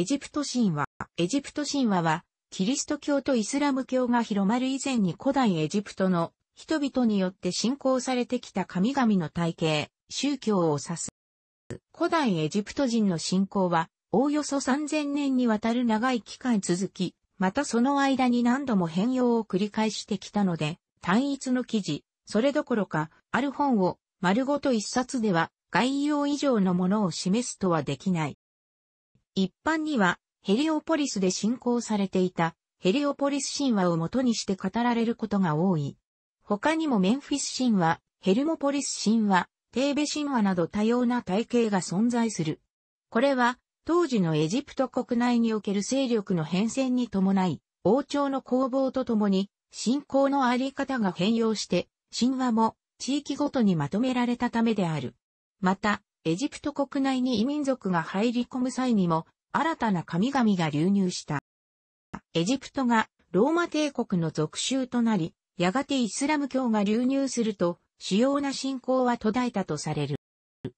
エジプト神話。エジプト神話は、キリスト教とイスラム教が広まる以前に古代エジプトの人々によって信仰されてきた神々の体系、宗教を指す。古代エジプト人の信仰は、おおよそ3000年にわたる長い期間続き、またその間に何度も変容を繰り返してきたので、単一の記事、それどころか、ある本を丸ごと一冊では概要以上のものを示すとはできない。一般には、ヘリオポリスで信仰されていた、ヘリオポリス神話を元にして語られることが多い。他にもメンフィス神話、ヘルモポリス神話、テーベ神話など多様な体系が存在する。これは、当時のエジプト国内における勢力の変遷に伴い、王朝の攻防とともに、信仰のあり方が変容して、神話も地域ごとにまとめられたためである。また、エジプト国内に異民族が入り込む際にも、新たな神々が流入した。エジプトがローマ帝国の属州となり、やがてイスラム教が流入すると、主要な信仰は途絶えたとされる。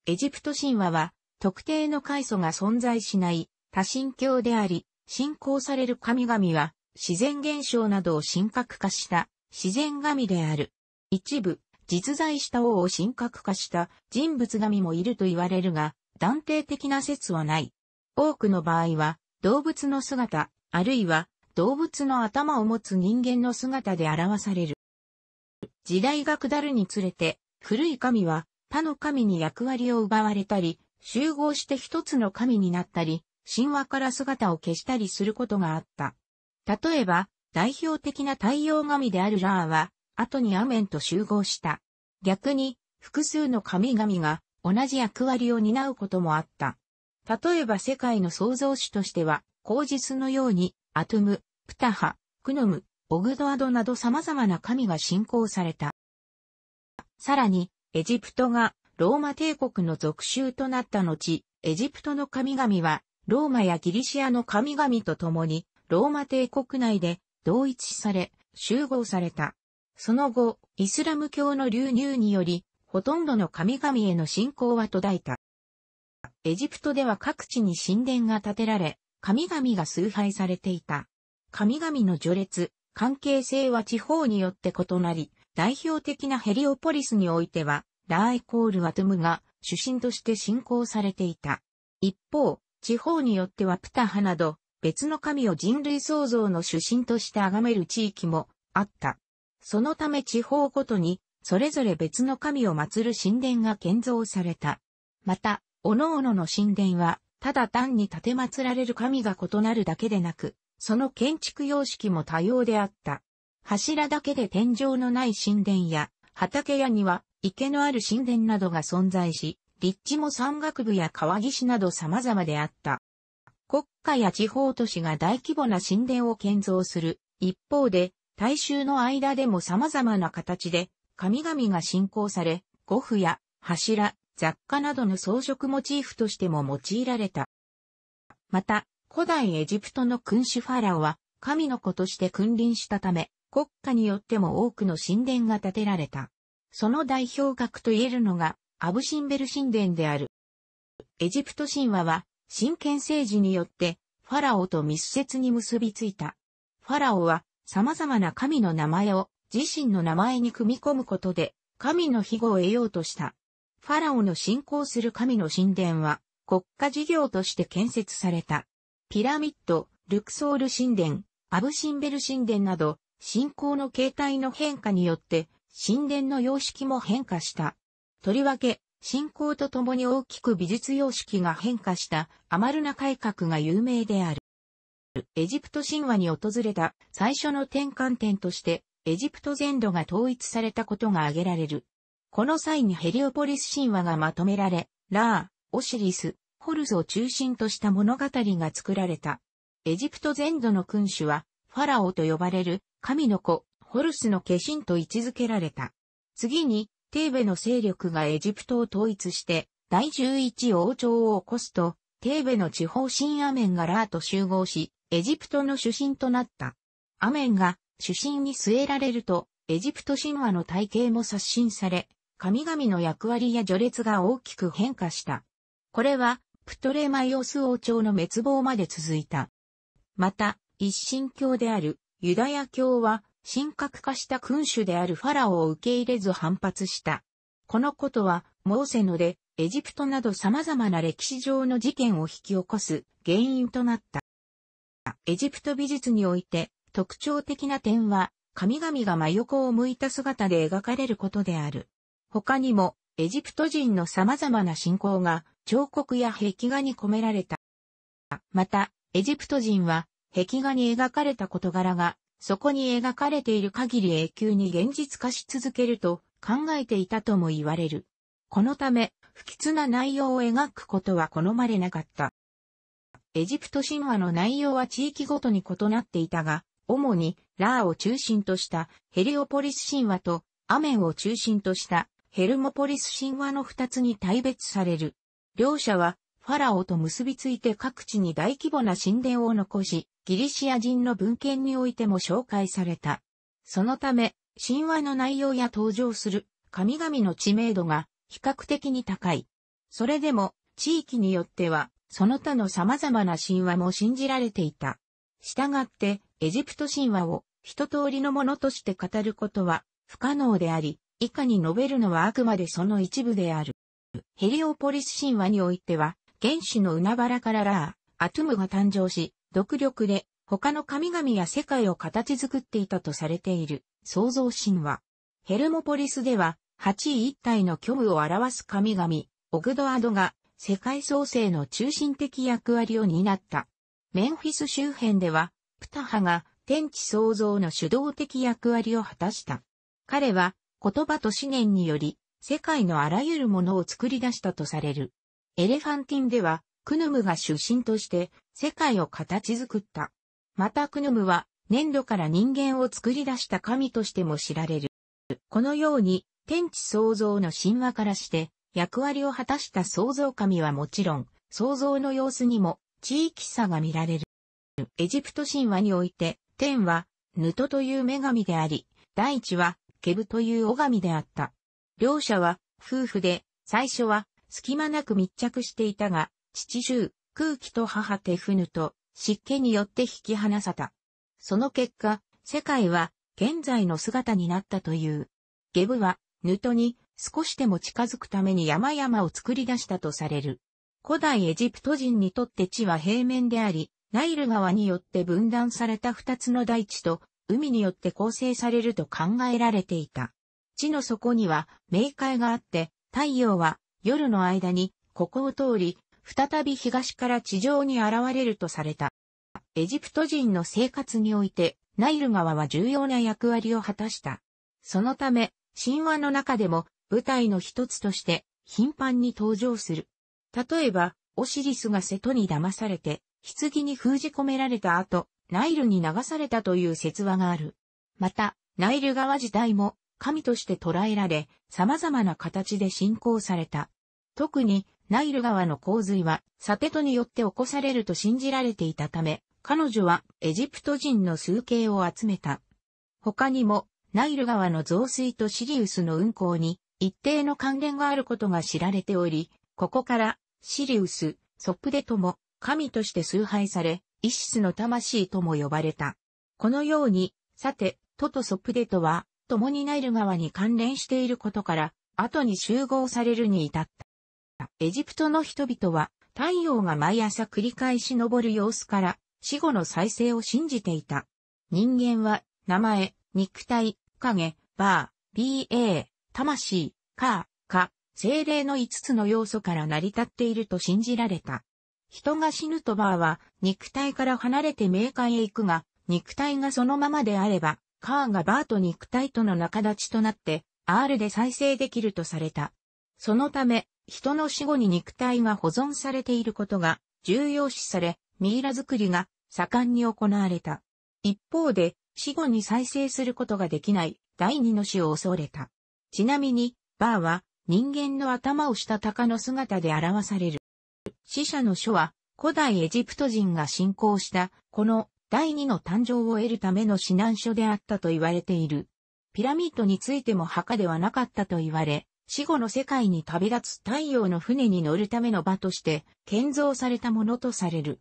エジプト神話は、特定の階祖が存在しない多神教であり、信仰される神々は、自然現象などを神格化した自然神である。一部、実在した王を神格化した人物神もいると言われるが、断定的な説はない。多くの場合は、動物の姿、あるいは動物の頭を持つ人間の姿で表される。時代が下るにつれて、古い神は他の神に役割を奪われたり、集合して一つの神になったり、神話から姿を消したりすることがあった。例えば、代表的な太陽神であるラーは、後にアメンと集合した。逆に、複数の神々が同じ役割を担うこともあった。例えば世界の創造主としては、口実のように、アトム、プタハ、クノム、オグドアドなど様々な神が信仰された。さらに、エジプトがローマ帝国の属州となった後、エジプトの神々は、ローマやギリシアの神々と共に、ローマ帝国内で同一され、集合された。その後、イスラム教の流入により、ほとんどの神々への信仰は途絶えた。エジプトでは各地に神殿が建てられ、神々が崇拝されていた。神々の序列、関係性は地方によって異なり、代表的なヘリオポリスにおいては、ラーイコールワトムが主神として信仰されていた。一方、地方によってはプタハなど、別の神を人類創造の主神として崇める地域もあった。そのため地方ごとに、それぞれ別の神を祀る神殿が建造された。また、各々の神殿は、ただ単に建て祀られる神が異なるだけでなく、その建築様式も多様であった。柱だけで天井のない神殿や、畑屋には池のある神殿などが存在し、立地も山岳部や川岸など様々であった。国家や地方都市が大規模な神殿を建造する。一方で、大衆の間でも様々な形で神々が信仰され、五符や柱、雑貨などの装飾モチーフとしても用いられた。また、古代エジプトの君主ファラオは神の子として君臨したため、国家によっても多くの神殿が建てられた。その代表格と言えるのが、アブシンベル神殿である。エジプト神話は、神権政治によって、ファラオと密接に結びついた。ファラオは、様々な神の名前を自身の名前に組み込むことで神の庇護を得ようとした。ファラオの信仰する神の神殿は国家事業として建設された。ピラミッド、ルクソール神殿、アブシンベル神殿など信仰の形態の変化によって神殿の様式も変化した。とりわけ、信仰とともに大きく美術様式が変化したアマルナ改革が有名である。エジプト神話に訪れた最初の転換点として、エジプト全土が統一されたことが挙げられる。この際にヘリオポリス神話がまとめられ、ラー、オシリス、ホルスを中心とした物語が作られた。エジプト全土の君主は、ファラオと呼ばれる神の子、ホルスの化身と位置づけられた。次に、テーベの勢力がエジプトを統一して、第11王朝を起こすと、テーベの地方新アメンがラーと集合し、エジプトの主神となった。アメンが主神に据えられると、エジプト神話の体系も刷新され、神々の役割や序列が大きく変化した。これは、プトレマイオス王朝の滅亡まで続いた。また、一神教であるユダヤ教は、神格化した君主であるファラオを受け入れず反発した。このことは、モーセので、エジプトなど様々な歴史上の事件を引き起こす原因となった。エジプト美術において特徴的な点は、神々が真横を向いた姿で描かれることである。他にも、エジプト人の様々な信仰が彫刻や壁画に込められた。また、エジプト人は壁画に描かれた事柄が、そこに描かれている限り永久に現実化し続けると考えていたとも言われる。このため、不吉な内容を描くことは好まれなかった。エジプト神話の内容は地域ごとに異なっていたが、主にラーを中心としたヘリオポリス神話とアメンを中心としたヘルモポリス神話の二つに大別される。両者はファラオと結びついて各地に大規模な神殿を残し、ギリシア人の文献においても紹介された。そのため、神話の内容や登場する神々の知名度が比較的に高い。それでも、地域によってはその他の様々な神話も信じられていた。従って、エジプト神話を一通りのものとして語ることは不可能であり、以下に述べるのはあくまでその一部である。ヘリオポリス神話においては、原始の海原からラー、アトゥムが誕生し、独力で他の神々や世界を形作っていたとされている創造神話。ヘルモポリスでは、8位一体の虚無を表す神々、オグドアドが世界創生の中心的役割を担った。メンフィス周辺では、プタハが天地創造の主導的役割を果たした。彼は言葉と思念により、世界のあらゆるものを作り出したとされる。エレファンティンでは、クヌムが出身として世界を形作った。またクヌムは粘土から人間を作り出した神としても知られる。このように天地創造の神話からして役割を果たした創造神はもちろん、創造の様子にも地域差が見られる。エジプト神話において、天は、ヌトという女神であり、大地は、ケブという女神であった。両者は、夫婦で、最初は、隙間なく密着していたが、父中、空気と母テフヌと、湿気によって引き離さた。その結果、世界は、現在の姿になったという。ゲブは、ヌトに、少しでも近づくために山々を作り出したとされる。古代エジプト人にとって地は平面であり、ナイル川によって分断された二つの大地と海によって構成されると考えられていた。地の底には冥界があって、太陽は夜の間にここを通り、再び東から地上に現れるとされた。エジプト人の生活において、ナイル川は重要な役割を果たした。そのため、神話の中でも舞台の一つとして頻繁に登場する。例えば、オシリスが瀬戸に騙されて、棺に封じ込められた後、ナイルに流されたという説話がある。また、ナイル川自体も神として捉えられ、様々な形で信仰された。特に、ナイル川の洪水は、サテトによって起こされると信じられていたため、彼女はエジプト人の数形を集めた。他にも、ナイル川の増水とシリウスの運行に一定の関連があることが知られており、ここから、シリウス、ソップデとも、神として崇拝され、イシスの魂とも呼ばれた。このように、さて、トとソップデとは、共にナイル川に関連していることから、後に集合されるに至った。エジプトの人々は、太陽が毎朝繰り返し昇る様子から、死後の再生を信じていた。人間は、名前、肉体、影、バー、BA、魂、カー、カ、精霊の5つの要素から成り立っていると信じられた。人が死ぬとバーは肉体から離れて冥界へ行くが、肉体がそのままであれば、カーがバーと肉体との仲立ちとなって、R で再生できるとされた。そのため、人の死後に肉体が保存されていることが重要視され、ミイラ作りが盛んに行われた。一方で、死後に再生することができない第二の死を恐れた。ちなみに、バーは人間の頭をした鷹の姿で表される。死者の書は古代エジプト人が信仰したこの第二の誕生を得るための指南書であったと言われている。ピラミッドについても墓ではなかったと言われ、死後の世界に旅立つ太陽の船に乗るための場として建造されたものとされる。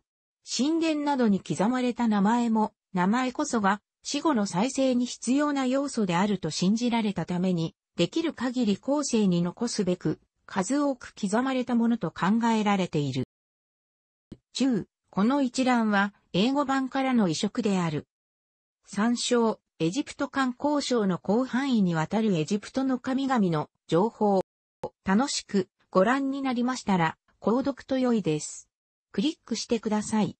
神殿などに刻まれた名前も、名前こそが死後の再生に必要な要素であると信じられたために、できる限り後世に残すべく、数多く刻まれたものと考えられている。中、この一覧は英語版からの移植である。参照、エジプト観光省の広範囲にわたるエジプトの神々の情報。を楽しくご覧になりましたら、購読と良いです。クリックしてください。